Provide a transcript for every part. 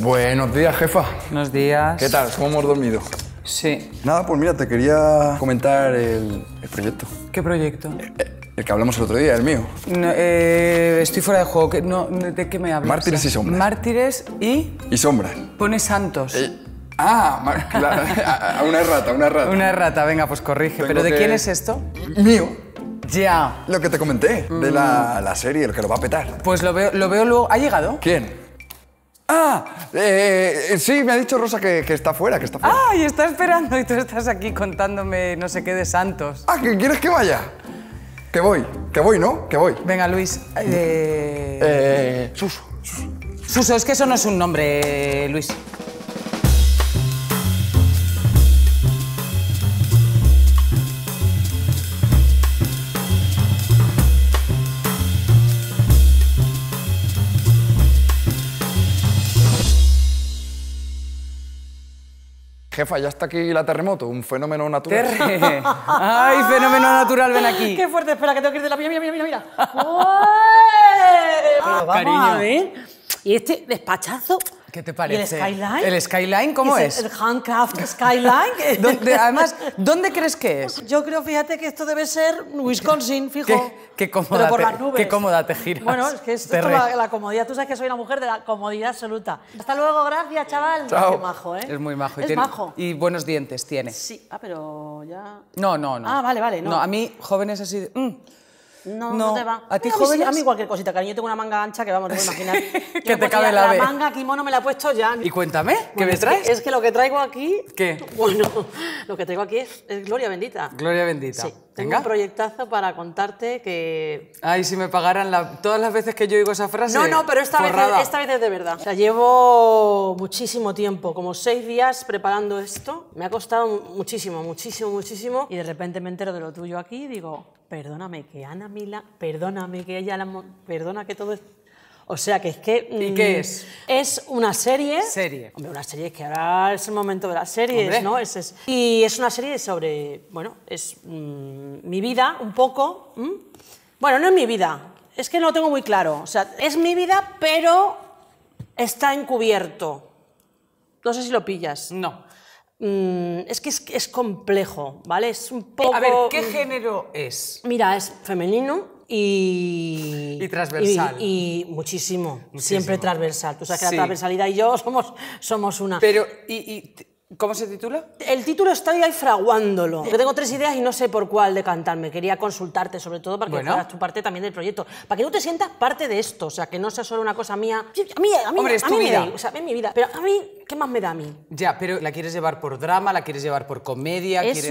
Buenos días, jefa. Buenos días. ¿Qué tal? ¿Cómo hemos dormido? Sí. Nada, pues mira, te quería comentar el, proyecto. ¿Qué proyecto? Eh, eh, el, que hablamos el otro día, el mío. Eh, estoy fuera de juego. no, ¿De qué me hablas? Mártires y sombras. Mártires y... Y sombras. Pone santos. ah, claro, una errata, una errata. Una errata, venga, pues corrige. ¿Pero de quién es esto? Mío. Ya. Lo que te comenté, de mm. la, serie, el que lo va a petar. Pues lo veo, lo veo luego. ¿Ha llegado? ¿Quién? Ah, eh, sí, me ha dicho Rosa que, está fuera, que está fuera. Ah, y está esperando y tú estás aquí contándome no sé qué de Santos. Ah, quieres que vaya? Que voy, que voy, ¿no? Que voy. Venga, Luis. Eh... Eh, Suso. Suso, es que eso no es un nombre, Luis. jefa, ya está aquí la terremoto, un fenómeno natural. Terre. ¡Ay, fenómeno natural, ven aquí! ¡Qué fuerte! Espera, que tengo que ir de la mira, mira, mira, mira. Ah, vamos Cariño. a Y este despachazo ¿Qué te parece? el Skyline? ¿El Skyline cómo es? El, Handcraft Skyline. además, ¿dónde crees que es? Yo creo, fíjate, que esto debe ser Wisconsin, fijo. Qué, cómoda, te, Qué cómoda te giras. Bueno, es que es la, comodidad. Tú sabes que soy una mujer de la comodidad absoluta. Hasta luego, gracias, chaval. Chao. Qué majo, ¿eh? Es muy majo. y tiene, Y buenos dientes tiene. Sí. Ah, pero ya... No, no, no. Ah, vale, vale. No, a mí, jóvenes así... Mm, no, no, te va. A ti, joven. A mí cualquier cosita, cariño. Yo tengo una manga ancha que vamos, no imaginar. que te cabe la, la manga, kimono me la he puesto ya. Y cuéntame, ¿qué me traes? Es que, lo que traigo aquí. ¿Qué? Bueno, lo que traigo aquí es, es Gloria Bendita. Gloria Bendita. Sí. Tengo un proyectazo para contarte que... Ay, si me pagaran todas las veces que yo digo esa frase. No, no, pero esta vez, es de verdad. O sea, llevo muchísimo tiempo, como seis días preparando esto. Me ha costado muchísimo, muchísimo, muchísimo. Y de repente me entero de lo tuyo aquí y digo, perdóname que Ana Mila, perdóname que ella la... Perdona que todo esto o sea que es que... ¿Y qué mm, es? Es una serie... Serie. Hombre, una serie que ahora es el momento de las series, ¿no? y es una serie sobre, bueno, es mm, mi vida un poco. Bueno, no es mi vida, es que no lo tengo muy claro. O sea, es mi vida, pero está encubierto. No sé si lo pillas. No. Mm, es que es, es, complejo, ¿vale? Es un poco... Eh, a ver, ¿qué género es? Mira, es femenino, y... Y transversal. Y, muchísimo, siempre transversal. Tú sabes que la transversalidad y yo somos, somos una... Pero, y, ¿Cómo se titula? El título estoy ahí fraguándolo. Yo tengo tres ideas y no sé por cuál decantarme. Quería consultarte, sobre todo, para que fueras tu parte también del proyecto. Para que tú te sientas parte de esto. O sea, que no sea solo una cosa mía. A mí, a Me da, o sea, es mi vida. Pero a mí ¿qué más me da a mí? Ya, pero ¿la quieres llevar por drama? ¿La quieres llevar por comedia? Es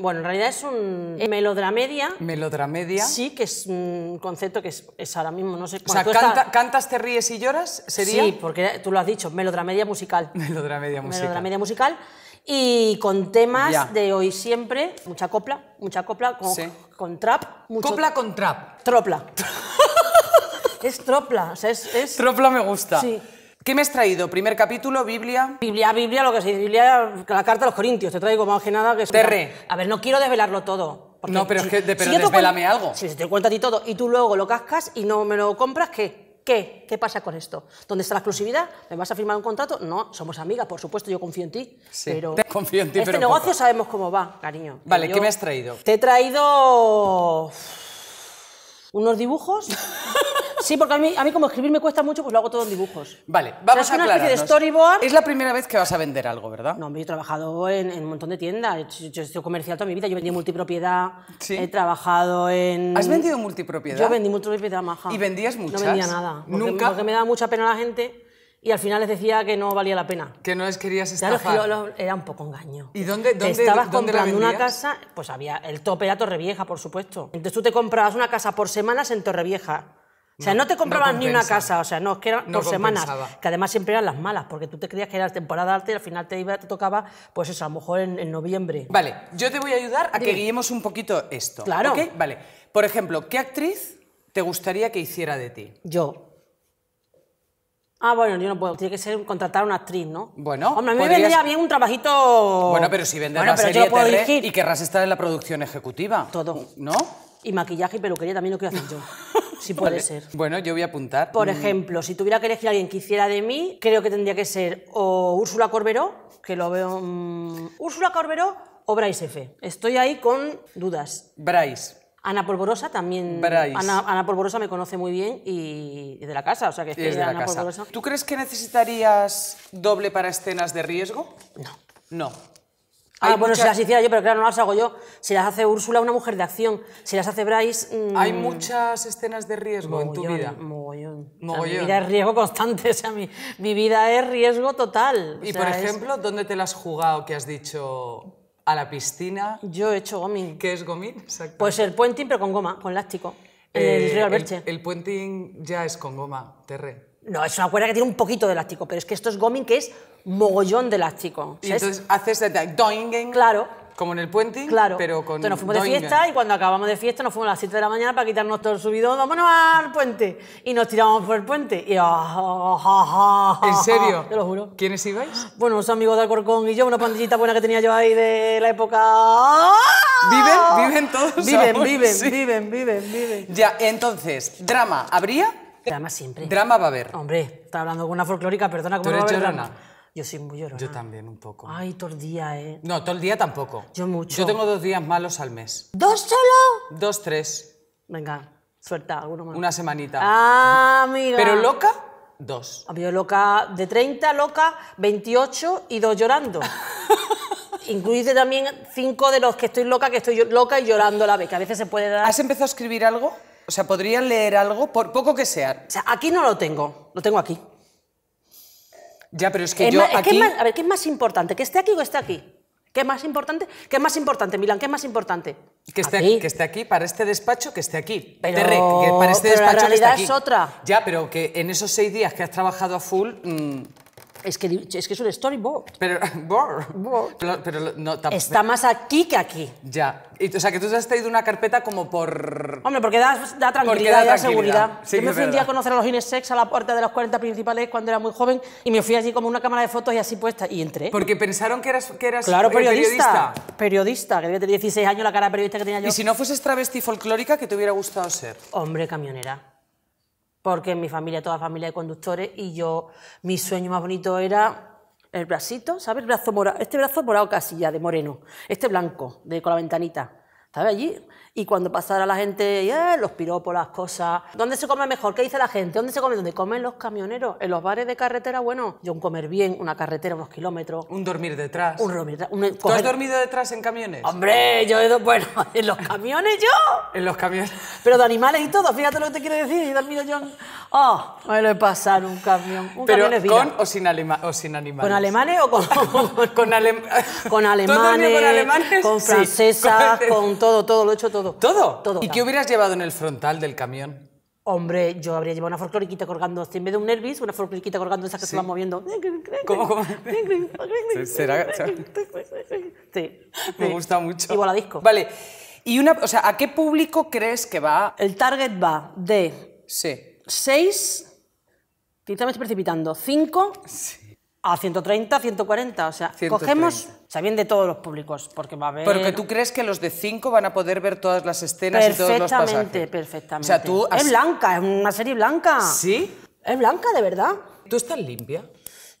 Bueno, en realidad es un melodramedia. ¿Melodramedia? Sí, que es un concepto que es, ahora mismo, no sé... O sea, ¿cantas, te ríes y lloras? ¿Sería? Sí, porque tú lo has dicho, melodramedia musical. Melodramedia musical. Melodramedia musical y con temas de hoy siempre, mucha copla, mucha copla, con, con trap. copla con trap. Tropla. es tropla, es, Tropla me gusta. Sí. ¿Qué me has traído? ¿Primer capítulo? ¿Biblia? Biblia, Biblia, lo que se dice, Biblia, la carta a los Corintios. Te traigo más que nada que... Es Terre. A ver, no quiero desvelarlo todo. no, pero es que si algo. Si te cuento a ti todo y tú luego lo cascas y no me lo compras, ¿qué? ¿Qué? ¿Qué pasa con esto? ¿Dónde está la exclusividad? ¿Me vas a firmar un contrato? No, somos amigas, por supuesto, yo confío en ti. Sí, pero te confío en ti, este negocio sabemos cómo va, cariño. Vale, ¿qué me has traído? Te he traído unos dibujos Sí, porque a mí, a mí como escribir me cuesta mucho, pues lo hago todo en dibujos. Vale, vamos una a especie de storyboard. Es la primera vez que vas a vender algo, ¿verdad? No, yo he trabajado en, un montón de tiendas. Yo, he sido comercial toda mi vida. Yo vendí multipropiedad. He trabajado en. ¿Has vendido multipropiedad? Yo vendí multipropiedad, maja. ¿Y vendías muchas? No vendía nada. Nunca. Porque me daba mucha pena a la gente y al final les decía que no valía la pena. Que no les querías estar. era un poco engaño. ¿Y dónde, estabas comprando una casa? Pues había el tope era Torrevieja, por supuesto. Entonces tú te comprabas una casa por semanas en Torrevieja. O sea, no, te compraban ni una casa, o sea, no, es que eran semanas, que además siempre eran las malas, porque tú te creías que era temporada alta y al final te, iba, te tocaba, pues eso, a lo mejor en, noviembre. Vale, yo te voy a ayudar a que guiemos un poquito esto. Claro. Vale, por ejemplo, ¿qué actriz te gustaría que hiciera de ti? Yo. Ah, bueno, yo no puedo. Tiene que ser contratar a una actriz, ¿no? Bueno. Hombre, a mí me vendría bien un trabajito. Bueno, pero si vendes bueno, la serie puedo y querrás estar en la producción ejecutiva. Todo. ¿No? Y maquillaje y peluquería también lo quiero hacer yo. si puede ser. Bueno, yo voy a apuntar. Por mm. ejemplo, si tuviera que elegir a alguien que hiciera de mí, creo que tendría que ser o Úrsula Corberó, que lo veo. Mm, Úrsula Corberó o Bryce F. Estoy ahí con dudas. Bryce. Ana Polvorosa también. Ana, Ana, Polvorosa me conoce muy bien y, de la casa, o sea que es, de la casa. ¿Tú crees que necesitarías doble para escenas de riesgo? No. No. Ah, bueno, si las hiciera yo, pero claro, no las hago yo. Si las hace Úrsula, una mujer de acción. Si las hace Bryce... Mm, Hay muchas escenas de riesgo en tu vida. Mogollón. mogollón. mi vida es riesgo constante, o sea, mi, vida es riesgo total. Y, por ejemplo, ¿dónde te las has jugado que has dicho a la piscina? Yo he hecho gomín. ¿Qué es gomín? Pues el puenting, pero con goma, con láctico. el eh, río Alberche. El, puenting ya es con goma, terre. No, es una cuerda que tiene un poquito de elástico, pero es que esto es goming, que es mogollón de lástico. Y entonces haces de doing Claro. Como en el puente, claro. pero con Entonces nos fuimos de fiesta y cuando acabamos de fiesta nos fuimos a las 7 de la mañana para quitarnos todo el subidón, vámonos al puente. Y nos tiramos por el puente. Y, ah, ah, ah, ¿En serio? Te lo juro. ¿Quiénes ibais? Bueno, unos amigos de Alcorcón y yo, una pandillita buena que tenía yo ahí de la época... ¿Viven? ¿Viven todos? Viven, viven, viven, viven, viven. Ya, entonces, ¿drama habría? Drama siempre. Drama va a haber. Hombre, está hablando con una folclórica, perdona, como ¿Tú eres yo soy muy llorona. Yo también un poco. Ay, todo el día, ¿eh? No, todo el día tampoco. Yo mucho. Yo tengo dos días malos al mes. ¿Dos solo? Dos, tres. Venga, suelta, alguno más. Una semanita. Ah, amiga. Pero loca, dos. Había ah, loca de 30, loca 28 y dos llorando. Incluye también cinco de los que estoy loca, que estoy loca y llorando a la vez, que a veces se puede dar... ¿Has empezado a escribir algo? O sea, ¿podrían leer algo, por poco que sea? O sea, aquí no lo tengo, lo tengo aquí. Ya, pero es que yo aquí... a ver, ¿qué es más importante? ¿Que esté aquí o esté aquí? ¿Qué es más importante? ¿Qué es más importante, Milan? ¿Qué es más importante? Que esté aquí, que esté aquí para este despacho, que esté aquí. Pero, este la realidad es otra. Ya, pero que en esos seis días que has trabajado a full... Mm, es que, es que es un storyboard. Pero, pero, no, Está más aquí que aquí. Ya. Y, o sea, que tú has traído una carpeta como por... Hombre, porque da, tranquilidad, da, y da seguridad. Yo me fui un día a conocer a los Inesex a la puerta de los 40 principales cuando era muy joven y me fui allí como una cámara de fotos y así puesta y entré. Porque pensaron que eras, que claro, eh, periodista, periodista. que debía tener 16 años la cara de periodista que tenía yo. ¿Y si no fueses travesti folclórica, qué te hubiera gustado ser? Hombre, camionera porque mi familia, toda familia de conductores, y yo, mi sueño más bonito era el bracito, ¿sabes? El brazo morado, este brazo morado casi ya, de moreno, este blanco, de, con la ventanita, ¿sabes? Allí y cuando pasara la gente, eh, los piropos, las cosas. ¿Dónde se come mejor? ¿Qué dice la gente? ¿Dónde se come? ¿Dónde comen los camioneros? En los bares de carretera, bueno, yo un comer bien, una carretera, unos kilómetros. Un dormir detrás. Un dormir ¿Tú has dormido detrás en camiones? Hombre, yo he bueno, en los camiones yo. en los camiones. Pero de animales y todo, fíjate lo que te quiero decir. He dormido yo Oh, me lo he pasado un camión. Un camión es con o sin, o sin animales. ¿Con alemanes o con...? con, con alemanes, con alemanes, con francesas, con todo, todo, lo he hecho todo todo. ¿Todo? Todo. y qué hubieras llevado en el frontal del camión? Hombre, yo habría llevado una forcloriquita colgando, en vez de un Nervis, una forcloriquita colgando esa que se va moviendo. ¿Cómo, cómo? ¿Será? Sí. Me gusta mucho. Igual a disco. Vale. Y una, o sea, ¿a qué público crees que va? El target va de... Sí. 6... Te estamos precipitando. cinco... Sí a 130, 140. O sea, cogemos, o de todos los públicos, porque va a haber. Pero que tú crees que los de 5 van a poder ver todas las escenas y todos los pasajes. Perfectamente, perfectamente. O sea, tú Es blanca, es una serie blanca. ¿Sí? Es blanca, de verdad. ¿Tú estás limpia?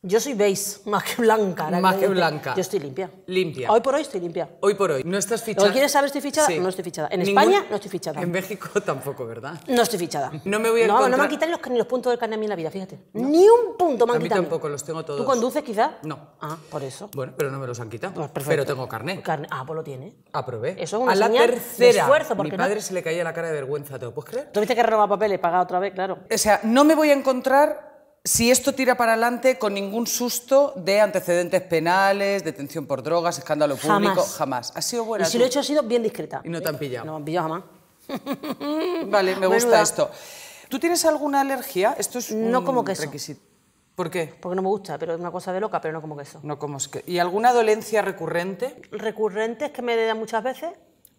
Yo soy beige, más que blanca. Más que, blanca. Yo estoy limpia. Limpia. Hoy por hoy estoy limpia. Hoy por hoy. ¿No estás fichada? ¿No quieres saber si estoy fichada? No estoy fichada. En España no estoy fichada. En México tampoco, ¿verdad? No estoy fichada. No me voy a no, encontrar... No me han quitado ni los puntos del carnet a mí en la vida, fíjate. Ni un punto me han quitado. A mí tampoco, los tengo todos. ¿Tú conduces quizás? No. Ah, por eso. Bueno, pero no me los han quitado. Pues pero tengo carnet. Ah, pues lo tiene. Aprobé. Eso es una a la tercera. Esfuerzo, Mi padre se le caía la cara de vergüenza, ¿te lo puedes creer? Tuviste que renovar papeles, pagar otra vez, claro. O sea, no me voy a encontrar si esto tira para adelante con ningún susto de antecedentes penales, detención por drogas, escándalo público, jamás. Ha sido buena. Y si lo he hecho ha sido bien discreta. Y no te han pillado. No me han pillado jamás. vale, me gusta esto. ¿Tú tienes alguna alergia? Esto es no un requisito. ¿Por qué? Porque no me gusta, pero es una cosa de loca, pero no como queso. No como es que. ¿Y alguna dolencia recurrente? Recurrente es que me da muchas veces.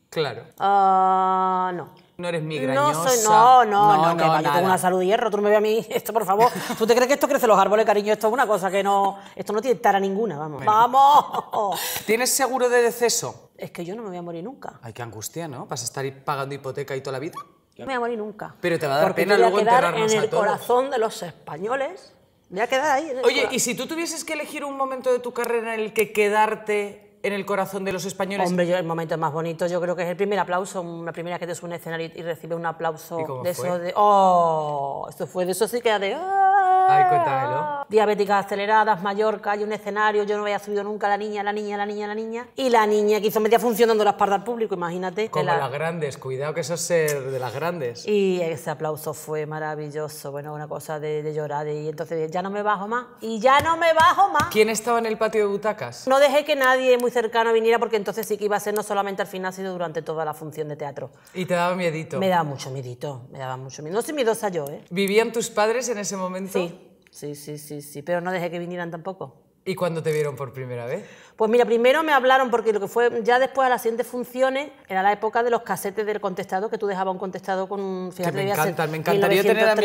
Claro. Ah no. No eres migrañosa. No, no, no, no, que yo tengo una salud de hierro, tú no me veas a mí, esto por favor. ¿Tú te crees que esto crece los árboles, cariño? Esto es una cosa que no, esto no tiene tara ninguna, vamos. ¡Vamos! ¿Tienes seguro de deceso? Es que yo no me voy a morir nunca. Ay, qué angustia, ¿no? ¿Vas a estar pagando hipoteca y toda la vida? No me voy a morir nunca. Pero te va a dar pena luego enterrarnos en el corazón de los españoles. Me voy a quedar ahí. Oye, y si tú tuvieses que elegir un momento de tu carrera en el que quedarte en el corazón de los españoles. Hombre, el momento más bonito, yo creo que es el primer aplauso, una primera que te sube un escenario y, recibe un aplauso de eso de. ¡Oh! Esto fue de eso sí que de. Ah, Ay, cuéntamelo. Diabéticas aceleradas, Mallorca, hay un escenario, yo no había subido nunca la niña, la niña, la niña, la niña. Y la niña quiso me función funcionando la espalda al público, imagínate. Como las grandes, cuidado que eso es ser de las grandes. Y ese aplauso fue maravilloso, bueno, una cosa de, llorar. Y entonces ya no me bajo más, y ya no me bajo más. ¿Quién estaba en el patio de butacas? No dejé que nadie muy cercano viniera porque entonces sí que iba a ser no solamente al final, sino durante toda la función de teatro. ¿Y te daba miedito? Me daba mucho miedito, me daba mucho miedo. No soy miedosa yo, ¿eh? ¿Vivían tus padres en ese momento? Sí, sí, sí, sí. Pero no dejé que vinieran tampoco. ¿Y cuándo te vieron por primera vez? Pues mira, primero me hablaron, porque lo que fue ya después a las siguientes funciones, era la época de los casetes del contestado, que tú dejabas un contestado con un. Fíjate, que me encanta, me encantaría tener a mí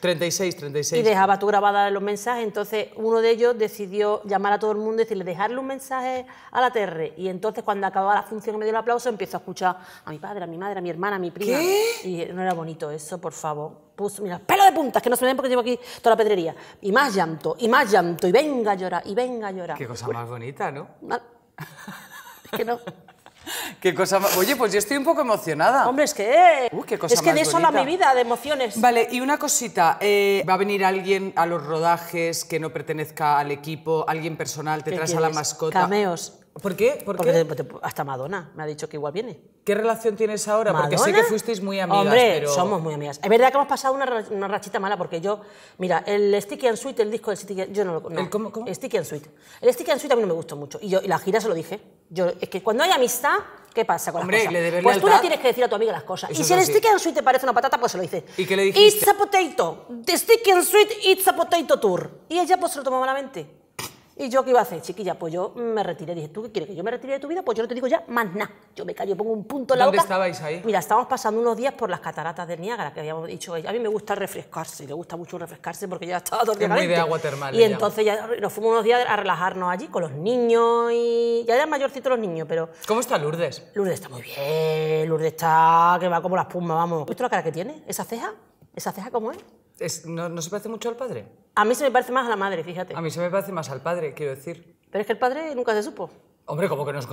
36, 36. Y dejaba tú grabada los mensajes. Entonces, uno de ellos decidió llamar a todo el mundo y decirle, dejarle un mensaje a la Terre. Y entonces, cuando acababa la función y me dio el aplauso, empiezo a escuchar a mi padre, a mi madre, a mi hermana, a mi prima. Y no era bonito eso, por favor puso, mira, pelo de puntas, que no se me den porque llevo aquí toda la pedrería. Y más llanto, y más llanto, y venga a llorar, y venga a llorar. Qué cosa pues más bonita. ¿no? no. Qué cosa Oye, pues yo estoy un poco emocionada. Hombre, es que... Uh, es que de eso la mi vida, de emociones. Vale, y una cosita. Eh, ¿Va a venir alguien a los rodajes que no pertenezca al equipo? ¿Alguien personal? ¿Te traes a la mascota? Cameos. ¿Por qué? Porque hasta Madonna me ha dicho que igual viene. ¿Qué relación tienes ahora? Porque sé que fuisteis muy amigas. Hombre, somos muy amigas. Es verdad que hemos pasado una, rachita mala porque yo, mira, el Sticky and Sweet, el disco del Sticky and yo no lo conozco. cómo, cómo? El Sticky and Sweet. El Sticky and Sweet a mí no me gustó mucho. Y yo, la gira se lo dije. Yo, es que cuando hay amistad, ¿qué pasa con las cosas? Le pues tú le tienes que decir a tu amiga las cosas. y si el Sticky and Sweet te parece una patata, pues se lo dices. ¿Y qué le dijiste? It's a potato. The Sticky and Sweet, it's a potato tour. Y ella pues se lo tomó malamente. ¿Y yo qué iba a hacer, chiquilla? Pues yo me retiré. Dije, ¿tú qué quieres que yo me retire de tu vida? Pues yo no te digo ya más nada. Yo me callo, pongo un punto en la ¿Dónde estabais ahí? Mira, estábamos pasando unos días por las cataratas de Niágara, que habíamos dicho A mí me gusta refrescarse, le gusta mucho refrescarse porque ya estaba todo Es muy de agua termal. Y entonces ya nos fuimos unos días a relajarnos allí con los niños y. Ya eran mayorcitos los niños, pero. ¿Cómo está Lourdes? Lourdes está muy bien, Lourdes está que va como las pumas, vamos. ¿Has la cara que tiene? ¿Esa ceja? ¿Esa ceja cómo es? no, se parece mucho al padre? A mí se me parece más a la madre, fíjate. A mí se me parece más al padre, quiero decir. Pero es que el padre nunca se supo. Hombre, como que no es,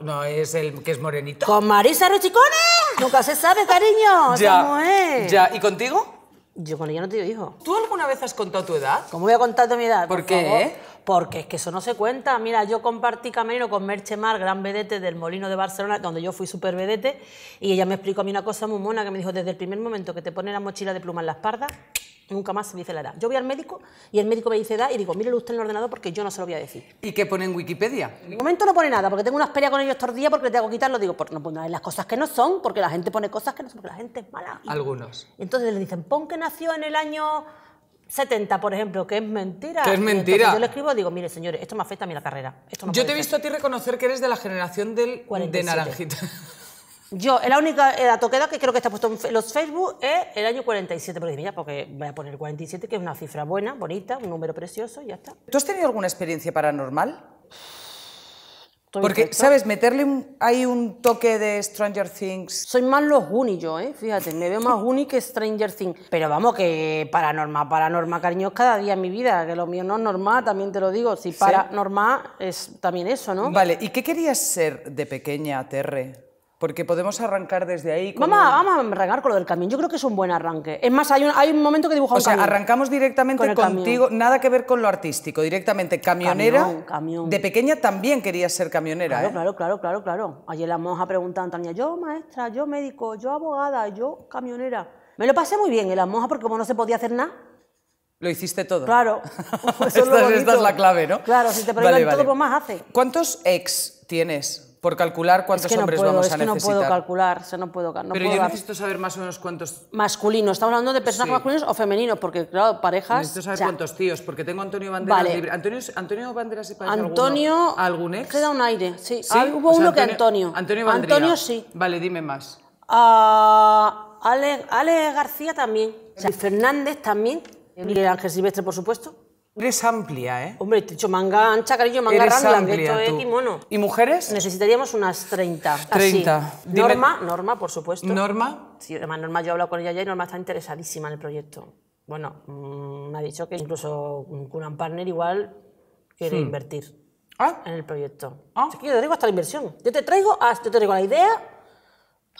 no, es el que es morenito? ¡Con Marisa Rochicone! Nunca se sabe, cariño. ¿Cómo es? Ya, ¿y contigo? Yo con ella no te digo ¿Tú alguna vez has contado tu edad? ¿Cómo voy a contar mi edad? ¿Por, qué? Porque es que eso no se cuenta. Mira, yo compartí camerino con Merche Mar, gran vedete del Molino de Barcelona, donde yo fui súper vedete, y ella me explicó a mí una cosa muy mona que me dijo, desde el primer momento que te pone la mochila de pluma en la espalda, Nunca más se dice la edad. Yo voy al médico y el médico me dice edad y digo, mírelo usted en el ordenador porque yo no se lo voy a decir. ¿Y qué pone en Wikipedia? En el momento no pone nada, porque tengo una peleas con ellos todos días porque te tengo que quitarlo. Digo, no poner las cosas que no son, porque la gente pone cosas que no son, porque la gente es mala. Algunos. entonces le dicen, pon que nació en el año 70, por ejemplo, que es mentira. Que es mentira. Yo le escribo digo, mire, señores, esto me afecta a mí la carrera. yo te he visto a ti reconocer que eres de la generación del, de Naranjita. Yo, la única eh, dato que que creo que está puesto en los Facebook, es el año 47. Porque mira, porque voy a poner 47, que es una cifra buena, bonita, un número precioso, y ya está. ¿Tú has tenido alguna experiencia paranormal? Porque, ¿sabes? Meterle un, hay un toque de Stranger Things. Soy más los Goonies yo, ¿eh? Fíjate, me veo más Goonies que Stranger Things. Pero vamos, que paranormal, paranormal, cariño, es cada día en mi vida. Que lo mío no es normal, también te lo digo. Si paranormal es también eso, ¿no? Vale, ¿y qué querías ser de pequeña, Terre? Porque podemos arrancar desde ahí. vamos, a arrancar con lo del camión. Yo creo que es un buen arranque. Es más, hay un, momento que dibujamos. O sea, arrancamos directamente contigo, nada que ver con lo artístico, directamente camionera. De pequeña también querías ser camionera. Claro, ¿eh? claro, claro, claro, claro. Ayer la monja preguntaba a yo maestra, yo médico, yo abogada, yo camionera. Me lo pasé muy bien en la monja porque como no se podía hacer nada, lo hiciste todo. Claro. esta, es, es la clave, ¿no? Claro, si te preguntan todo, pues más hace. ¿Cuántos ex tienes? Por calcular cuántos es que no hombres vamos es que No puedo calcular, no puedo. No Pero puedo yo necesito saber más o menos cuántos. Masculinos, estamos hablando de personajes masculinos o femeninos, porque claro, parejas. Necesito saber cuántos tíos, porque tengo a Antonio Banderas libre. Antonio, Antonio Banderas se Antonio, algún ex. queda un aire, sí. Ah, hubo uno que Antonio. Antonio Antonio sí. Vale, dime más. Uh, Ale, García también. Fernández también. Miguel Ángel Silvestre, por supuesto. Eres amplia, ¿eh? Hombre, te he dicho manga ancha, cariño, manga grande, ¿eh? ¿Y mujeres? Necesitaríamos unas 30. 30. así. Norma, Norma, por supuesto. Norma, Sí, además Norma, yo he hablado con ella ya y Norma está interesadísima en el proyecto. Bueno, mm, me ha dicho que incluso un Partner igual quiere hmm. invertir ah. en el proyecto. Ah. yo te traigo hasta la inversión. Yo te traigo, yo te traigo la idea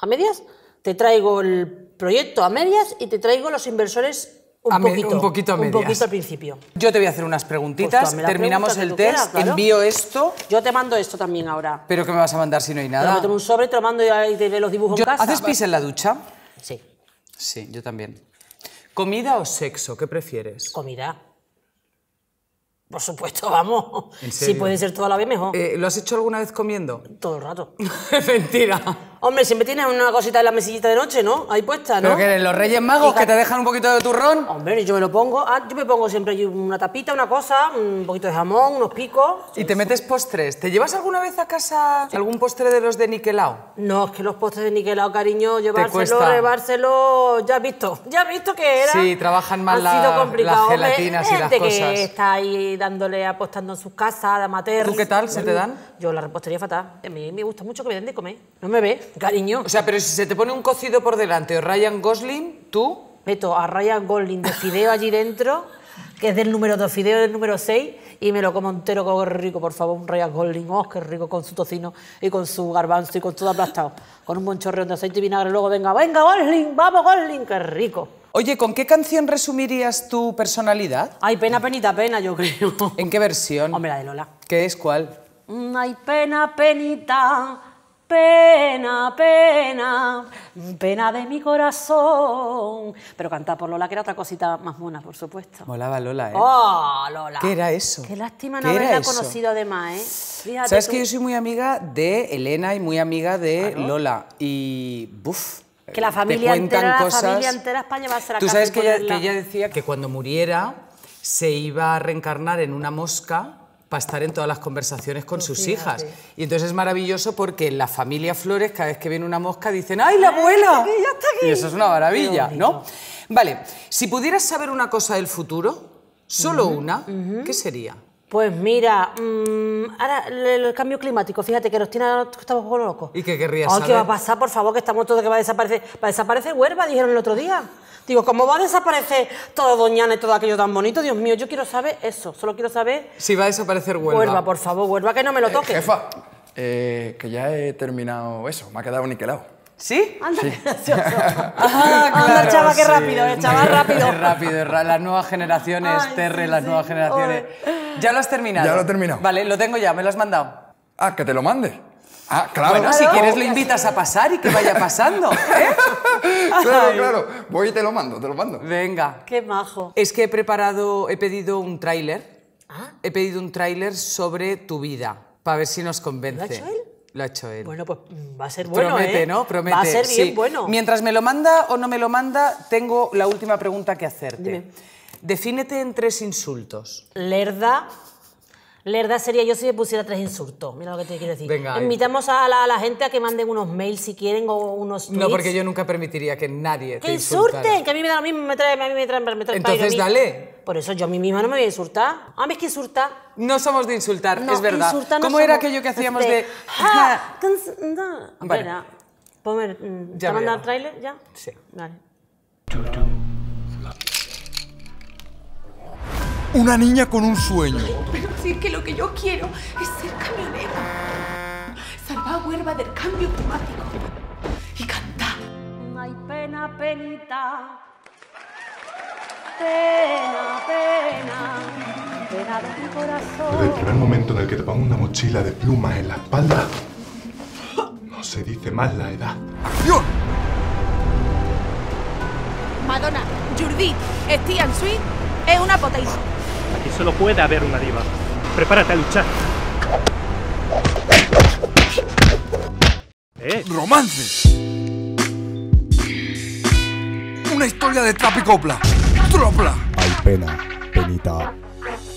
a medias, te traigo el proyecto a medias y te traigo los inversores un, poquito, un poquito a medias. Un poquito al principio. Yo te voy a hacer unas preguntitas, pues terminamos el test, envío esto. Yo te mando esto también ahora. ¿Pero qué me vas a mandar si no hay nada? Te meto un sobre, te lo mando y los dibujos ¿Haces pis en la ducha? Sí. Sí, yo también. ¿Comida o sexo? ¿Qué prefieres? Comida. Por supuesto, vamos. Si puede ser toda la vez, mejor. Eh, ¿Lo has hecho alguna vez comiendo? Todo el rato. Mentira. Hombre, siempre tienes una cosita en la mesillita de noche, ¿no? Ahí puesta, ¿no? ¿Pero que ¿Los Reyes Magos que te dejan un poquito de turrón? Hombre, yo me lo pongo. Ah, yo me pongo siempre una tapita, una cosa, un poquito de jamón, unos picos. ¿Y te metes postres? ¿Te llevas alguna vez a casa algún postre de los de Niquelao? No, es que los postres de Niquelao, cariño, llevárselo, llevárselo... Ya has visto, ya has visto que era... Sí, trabajan mal las gelatinas y las cosas. que está ahí dándole, apostando en sus casas, de amateur. ¿Tú qué tal? ¿Se te mm. dan? Yo la repostería fatal. A mí me gusta mucho que me den de comer. No me ves. Cariño. O sea, pero si se te pone un cocido por delante o Ryan Gosling, tú... Meto a Ryan Gosling de fideo allí dentro, que es del número 2, fideo del número 6, y me lo como entero, qué rico, por favor, un Ryan Gosling, oh, qué rico, con su tocino y con su garbanzo y con todo aplastado, con un buen chorreón de aceite y vinagre, luego venga, venga Gosling, vamos Gosling, qué rico. Oye, ¿con qué canción resumirías tu personalidad? Ay, pena, penita, pena, yo creo. ¿En qué versión? Hombre, la de Lola. ¿Qué es cuál? Mm, ay, pena, penita, pena, pena, pena de mi corazón. Pero cantar por Lola, que era otra cosita más mona, por supuesto. Molaba Lola, ¿eh? ¡Oh, Lola! ¿Qué era eso? Qué lástima no haberla conocido además, ¿eh? Sabes que yo soy muy amiga de Elena y muy amiga de Lola. Y, buf, que la familia, entera, la familia entera va para ser la Tú sabes que ella decía que cuando muriera se iba a reencarnar en una mosca para estar en todas las conversaciones con pues sus hijas. Y entonces es maravilloso porque en la familia Flores, cada vez que viene una mosca, dicen ¡Ay, la abuela! Y eso es una maravilla, ¿no? Vale, si pudieras saber una cosa del futuro, solo una, ¿qué sería? Pues mira, mm, ahora el cambio climático, fíjate que nos tiene estamos poco locos. ¿Y qué querrías saber? ¿Qué va a pasar, por favor, que estamos todos que va a desaparecer? Va a desaparecer huerba, dijeron el otro día. Digo, ¿cómo va a desaparecer todo Doñana y todo aquello tan bonito? Dios mío, yo quiero saber eso. Solo quiero saber. Si va a desaparecer Huelva. Huelva, por favor, Huelva, que no me lo eh, toque. jefa, eh, que ya he terminado eso. Me ha quedado niquelado. ¿Sí? Anda, sí. Ajá, Anda, chava, qué rápido, eh, chaval, rápido. rápido, las nuevas generaciones, Terre, las nuevas generaciones. Ya lo has terminado. Ya lo he terminado. Vale, lo tengo ya, me lo has mandado. Ah, que te lo mande. Ah, claro. Bueno, si quieres lo invitas a pasar y que vaya pasando. ¿eh? claro, claro. Voy y te lo mando, te lo mando. Venga. Qué majo. Es que he preparado, he pedido un tráiler. ¿Ah? He pedido un tráiler sobre tu vida, para ver si nos convence. ¿Lo ha hecho él? Lo ha hecho él. Bueno, pues mm, va a ser bueno. Promete, ¿eh? ¿no? Promete. Va a ser bien bueno. Mientras me lo manda o no me lo manda, tengo la última pregunta que hacerte. Dime. Defínete en tres insultos. Lerda, la verdad sería yo si me pusiera tres insultos. Mira lo que te quiero decir. Invitamos a la, gente a que manden unos mails si quieren o unos tweets. No, porque yo nunca permitiría que nadie ¡Que insulten! Que a mí me da lo mismo, me trae, a mí me trae, me trae Entonces dale. Por eso yo a mí misma no me voy a insultar. A mí es que insultar. No somos de insultar, es verdad. no ¿Cómo era aquello que hacíamos de... de... Ja. Vale. ¿Puedo ponme... Mm, ¿Te el trailer? ya? Sí. Vale. Una niña con un sueño. Pero si es que lo que yo quiero es ser camionera. Salvar Huelva del cambio climático. Y cantar. No hay pena, penita. Pena, pena. Pena de mi corazón. Desde el primer momento en el que te pongo una mochila de plumas en la espalda, no se dice más la edad. ¡Acción! Madonna, Jordi, Stian Sweet es una potencia. Aquí solo puede haber una diva. Prepárate a luchar. ¿Eh? ¡Romance! Una historia de copla. ¡Tropla! Hay pena, penita,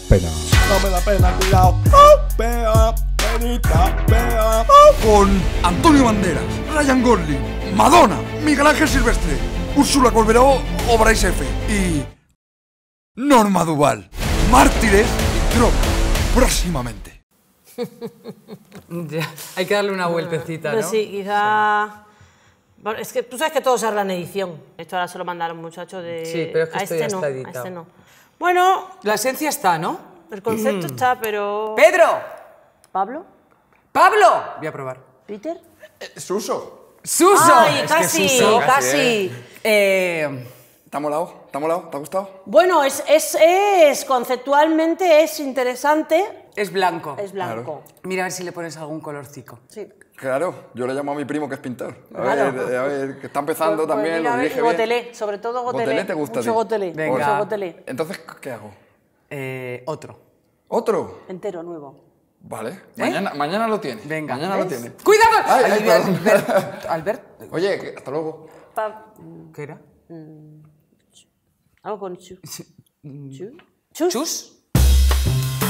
pena. No me da pena, cuidado. pea, penita, pea. Con Antonio Banderas, Ryan Gosling, Madonna, Miguel Ángel Silvestre, Úrsula Colverao o F. Y... Norma Duval. Mártires y próximamente. hay que darle una vueltecita, ¿no? sí, quizá... es que tú sabes que todos la edición. Esto ahora se lo mandaron muchachos de... Sí, pero es que a este ya este no, Bueno... La esencia está, ¿no? El concepto está, pero... ¡Pedro! ¿Pablo? ¡Pablo! Voy a probar. ¿Peter? Eh, Suso. ¡Suso! ¡Ay, casi, Suso, casi! casi. Eh... eh ¿Te ha molado? ¿Te ha molado? ¿Te ha gustado? Bueno, es, es, es conceptualmente es interesante. Es blanco. Es blanco. Mira a ver si le pones algún colorcico. Sí. Claro, yo le llamo a mi primo que es pintor. A ver, a ver, que está empezando pues, pues también. Pues mira, lo sobre todo gotelé. ¿Gotelé te gusta? Mucho gotelé. Venga. Mucho gotelé. Entonces, ¿qué hago? Eh, otro. ¿Otro? Entero, nuevo. Vale. ¿Eh? Mañana, lo tienes. Venga. Mañana lo tienes. ¡Cuidado! Ay, Albert, Oye, hasta luego. Pa... ¿Qué era? Mm. Alors, con tu Tchou Chus. Chus.